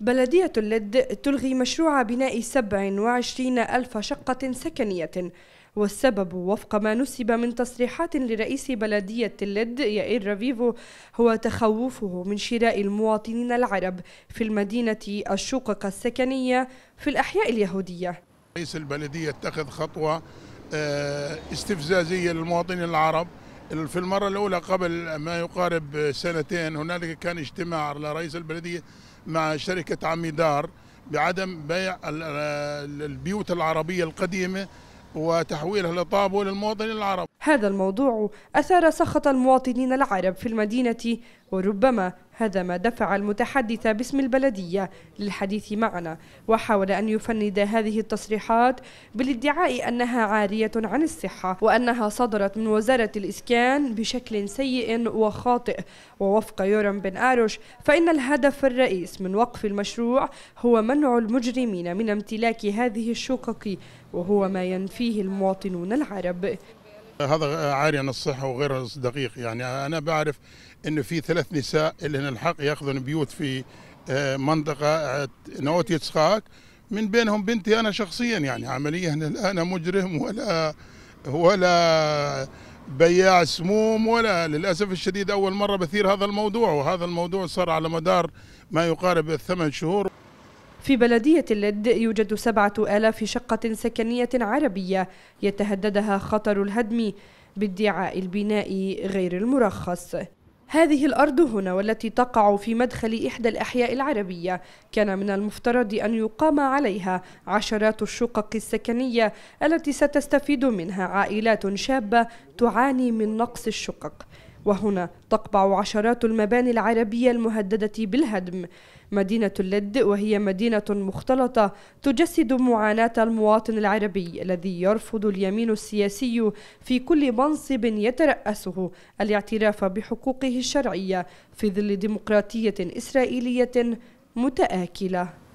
بلدية اللد تلغي مشروع بناء 27 ألف شقة سكنية والسبب وفق ما نسب من تصريحات لرئيس بلدية اللد يائير رفيفو هو تخوفه من شراء المواطنين العرب في المدينة الشقق السكنية في الأحياء اليهودية رئيس البلدية اتخذ خطوة آه، استفزازية للمواطنين العرب في المرة الأولى قبل ما يقارب سنتين هنالك كان اجتماع لرئيس البلدية مع شركة عميدار بعدم بيع البيوت العربية القديمة وتحويلها لطابو للمواطنين العرب هذا الموضوع أثار سخط المواطنين العرب في المدينة وربما هذا ما دفع المتحدث باسم البلدية للحديث معنا وحاول أن يفند هذه التصريحات بالادعاء أنها عارية عن الصحة وأنها صدرت من وزارة الإسكان بشكل سيء وخاطئ ووفق يورم بن آروش فإن الهدف الرئيس من وقف المشروع هو منع المجرمين من امتلاك هذه الشقق وهو ما ينفيه المواطنون العرب هذا عاري عن الصحه وغير دقيق يعني انا بعرف انه في ثلاث نساء اللي هن الحق ياخذن بيوت في آه، منطقه آه، نوتي تسخاك من بينهم بنتي انا شخصيا يعني عمليا أنا مجرم ولا ولا بياع سموم ولا للاسف الشديد اول مره بثير هذا الموضوع وهذا الموضوع صار على مدار ما يقارب الثمان شهور في بلدية اللد يوجد سبعة آلاف شقة سكنية عربية يتهددها خطر الهدم بادعاء البناء غير المرخص هذه الأرض هنا والتي تقع في مدخل إحدى الأحياء العربية كان من المفترض أن يقام عليها عشرات الشقق السكنية التي ستستفيد منها عائلات شابة تعاني من نقص الشقق وهنا تقبع عشرات المباني العربية المهددة بالهدم مدينة اللد وهي مدينة مختلطة تجسد معاناة المواطن العربي الذي يرفض اليمين السياسي في كل منصب يترأسه الاعتراف بحقوقه الشرعية في ظل ديمقراطية إسرائيلية متآكلة